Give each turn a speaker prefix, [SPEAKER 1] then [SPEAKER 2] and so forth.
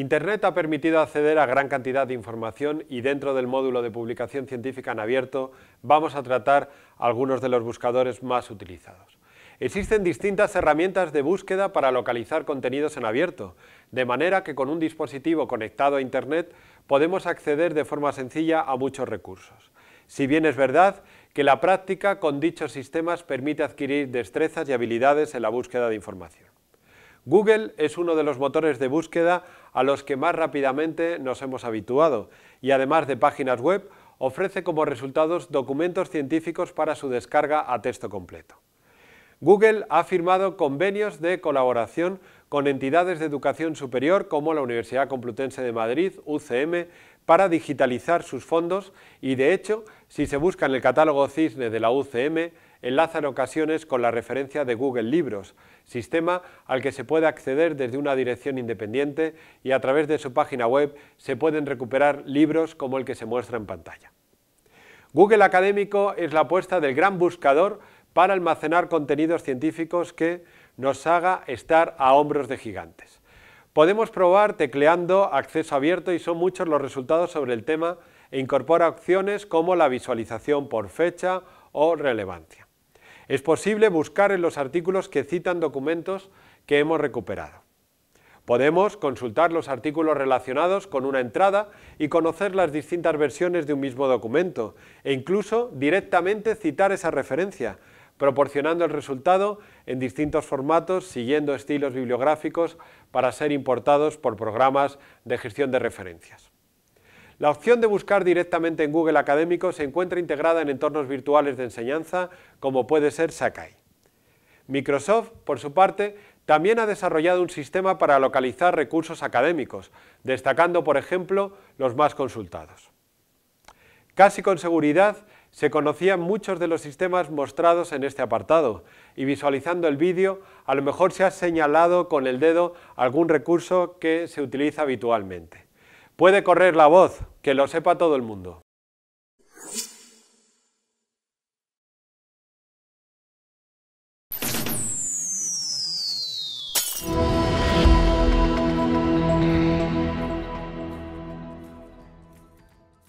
[SPEAKER 1] Internet ha permitido acceder a gran cantidad de información y dentro del módulo de publicación científica en abierto vamos a tratar algunos de los buscadores más utilizados. Existen distintas herramientas de búsqueda para localizar contenidos en abierto, de manera que con un dispositivo conectado a Internet podemos acceder de forma sencilla a muchos recursos. Si bien es verdad que la práctica con dichos sistemas permite adquirir destrezas y habilidades en la búsqueda de información. Google es uno de los motores de búsqueda a los que más rápidamente nos hemos habituado y además de páginas web, ofrece como resultados documentos científicos para su descarga a texto completo. Google ha firmado convenios de colaboración con entidades de educación superior como la Universidad Complutense de Madrid, UCM, para digitalizar sus fondos y, de hecho, si se busca en el catálogo CISNE de la UCM, enlaza en ocasiones con la referencia de Google Libros, sistema al que se puede acceder desde una dirección independiente y a través de su página web se pueden recuperar libros como el que se muestra en pantalla. Google Académico es la apuesta del gran buscador para almacenar contenidos científicos que nos haga estar a hombros de gigantes. Podemos probar tecleando acceso abierto y son muchos los resultados sobre el tema e incorpora opciones como la visualización por fecha o relevancia. Es posible buscar en los artículos que citan documentos que hemos recuperado. Podemos consultar los artículos relacionados con una entrada y conocer las distintas versiones de un mismo documento e incluso directamente citar esa referencia, proporcionando el resultado en distintos formatos siguiendo estilos bibliográficos para ser importados por programas de gestión de referencias. La opción de buscar directamente en Google Académico se encuentra integrada en entornos virtuales de enseñanza, como puede ser Sakai. Microsoft, por su parte, también ha desarrollado un sistema para localizar recursos académicos, destacando, por ejemplo, los más consultados. Casi con seguridad, se conocían muchos de los sistemas mostrados en este apartado, y visualizando el vídeo, a lo mejor se ha señalado con el dedo algún recurso que se utiliza habitualmente. Puede correr la voz, que lo sepa todo el mundo.